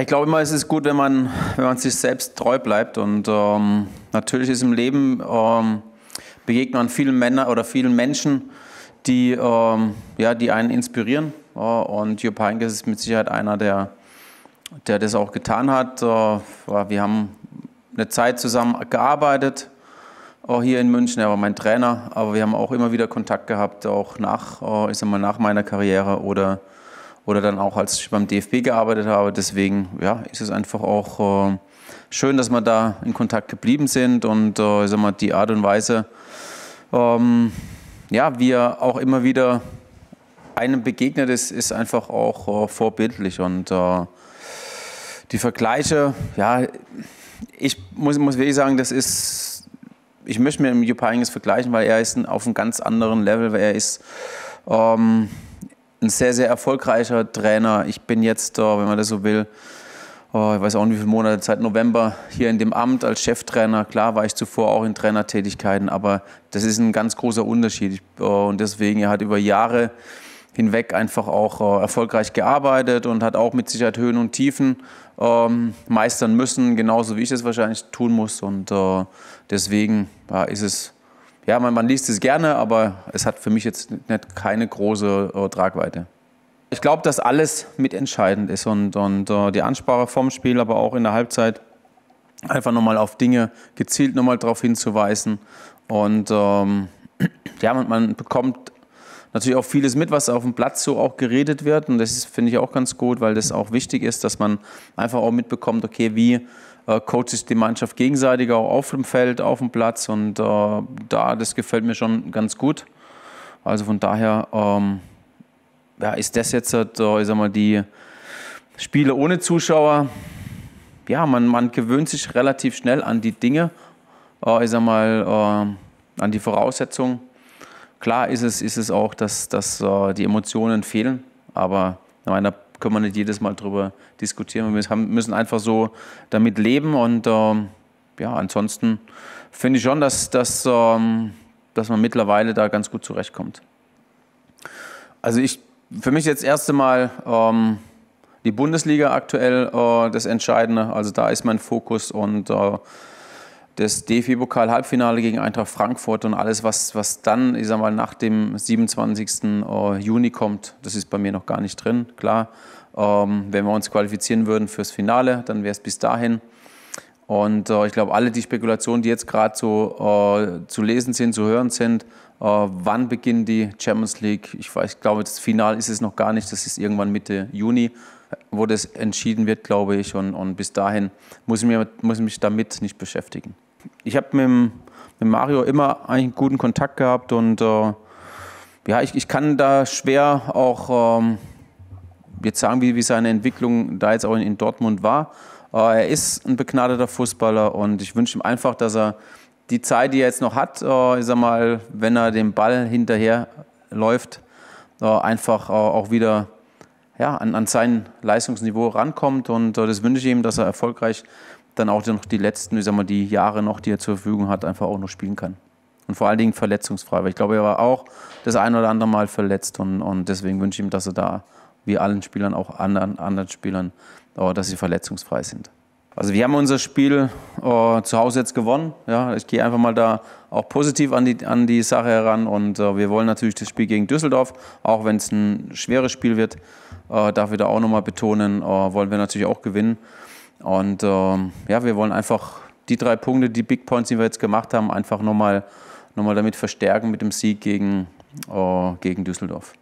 Ich glaube immer, es ist gut, wenn man, wenn man sich selbst treu bleibt. Und ähm, natürlich ist im Leben ähm, begegnet man vielen Männern oder vielen Menschen, die, ähm, ja, die einen inspirieren. und Jupp Heynckes ist mit Sicherheit einer, der, der das auch getan hat. Äh, wir haben eine Zeit zusammen gearbeitet, auch äh, hier in München. Er war mein Trainer, aber wir haben auch immer wieder Kontakt gehabt, auch nach, äh, ich sag mal, nach meiner Karriere oder oder dann auch als ich beim DFB gearbeitet habe. Deswegen ja, ist es einfach auch äh, schön, dass wir da in Kontakt geblieben sind und äh, ich sag mal, die Art und Weise, ähm, ja, wie er auch immer wieder einem begegnet ist, ist einfach auch äh, vorbildlich und äh, die Vergleiche, ja, ich muss, muss wirklich sagen, das ist, ich möchte mir mit Jupp Heynckes vergleichen, weil er ist auf einem ganz anderen Level, weil er ist ähm, ein sehr, sehr erfolgreicher Trainer. Ich bin jetzt, wenn man das so will, oh, ich weiß auch nicht, wie viele Monate, seit November hier in dem Amt als Cheftrainer. Klar war ich zuvor auch in Trainertätigkeiten, aber das ist ein ganz großer Unterschied. Oh, und deswegen, er hat über Jahre hinweg einfach auch oh, erfolgreich gearbeitet und hat auch mit Sicherheit Höhen und Tiefen ähm, meistern müssen, genauso wie ich das wahrscheinlich tun muss. Und deswegen ist es ja, man, man liest es gerne, aber es hat für mich jetzt nicht keine große äh, Tragweite. Ich glaube, dass alles mitentscheidend ist und, und äh, die Ansprache vom Spiel, aber auch in der Halbzeit einfach nochmal auf Dinge gezielt nochmal darauf hinzuweisen. Und ähm, ja, man, man bekommt natürlich auch vieles mit, was auf dem Platz so auch geredet wird. Und das finde ich auch ganz gut, weil das auch wichtig ist, dass man einfach auch mitbekommt, okay, wie äh, coaches die Mannschaft gegenseitig auch auf dem Feld, auf dem Platz und äh, da, das gefällt mir schon ganz gut. Also von daher ähm, ja, ist das jetzt, äh, ich sag mal, die Spiele ohne Zuschauer. Ja, man, man gewöhnt sich relativ schnell an die Dinge, äh, ich sag mal, äh, an die Voraussetzungen. Klar ist es, ist es auch, dass, dass äh, die Emotionen fehlen, aber in meiner können wir nicht jedes Mal drüber diskutieren. Wir müssen einfach so damit leben und ähm, ja, ansonsten finde ich schon, dass, dass, ähm, dass man mittlerweile da ganz gut zurechtkommt. Also ich, für mich jetzt erste Mal ähm, die Bundesliga aktuell äh, das Entscheidende. Also da ist mein Fokus und äh, das DFB-Pokal-Halbfinale gegen Eintracht Frankfurt und alles, was, was dann, ich sag mal, nach dem 27. Äh, Juni kommt, das ist bei mir noch gar nicht drin, klar. Ähm, wenn wir uns qualifizieren würden fürs Finale, dann wäre es bis dahin. Und äh, ich glaube, alle die Spekulationen, die jetzt gerade so äh, zu lesen sind, zu hören sind, äh, wann beginnt die Champions League? Ich weiß, glaube, das Final ist es noch gar nicht, das ist irgendwann Mitte Juni wo das entschieden wird, glaube ich. Und, und bis dahin muss ich, mir, muss ich mich damit nicht beschäftigen ich habe mit, mit Mario immer eigentlich einen guten Kontakt gehabt und äh, ja, ich, ich kann da schwer auch ähm, jetzt sagen, wie, wie seine Entwicklung da jetzt auch in, in Dortmund war. Äh, er ist ein begnadeter Fußballer und ich wünsche ihm einfach, dass er die Zeit, die er jetzt noch hat, äh, ich sag mal, wenn er dem Ball hinterher läuft, äh, einfach auch wieder ja, an, an sein Leistungsniveau rankommt. Und äh, das wünsche ich ihm, dass er erfolgreich dann auch noch die letzten, ich sag mal, die Jahre noch, die er zur Verfügung hat, einfach auch noch spielen kann. Und vor allen Dingen verletzungsfrei, weil ich glaube, er war auch das ein oder andere Mal verletzt und, und deswegen wünsche ich ihm, dass er da, wie allen Spielern, auch anderen, anderen Spielern, oh, dass sie verletzungsfrei sind. Also wir haben unser Spiel oh, zu Hause jetzt gewonnen. Ja, ich gehe einfach mal da auch positiv an die, an die Sache heran und oh, wir wollen natürlich das Spiel gegen Düsseldorf, auch wenn es ein schweres Spiel wird, äh, darf ich da auch nochmal betonen, oh, wollen wir natürlich auch gewinnen. Und ähm, ja, wir wollen einfach die drei Punkte, die Big Points, die wir jetzt gemacht haben, einfach nochmal noch mal damit verstärken mit dem Sieg gegen, äh, gegen Düsseldorf.